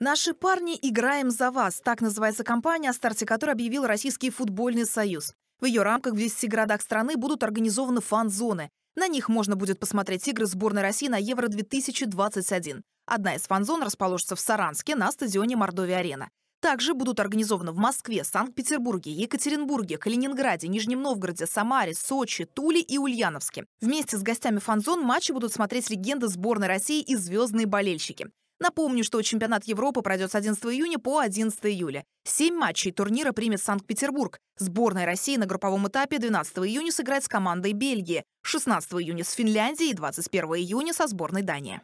«Наши парни играем за вас» – так называется компания, о старте которой объявил Российский футбольный союз. В ее рамках в 10 городах страны будут организованы фан-зоны. На них можно будет посмотреть игры сборной России на Евро-2021. Одна из фан-зон расположится в Саранске на стадионе Мордовия-Арена. Также будут организованы в Москве, Санкт-Петербурге, Екатеринбурге, Калининграде, Нижнем Новгороде, Самаре, Сочи, Туле и Ульяновске. Вместе с гостями фанзон матчи будут смотреть легенды сборной России и звездные болельщики. Напомню, что чемпионат Европы пройдет с 11 июня по 11 июля. Семь матчей турнира примет Санкт-Петербург. Сборная России на групповом этапе 12 июня сыграет с командой Бельгии, 16 июня с Финляндией и 21 июня со сборной Дании.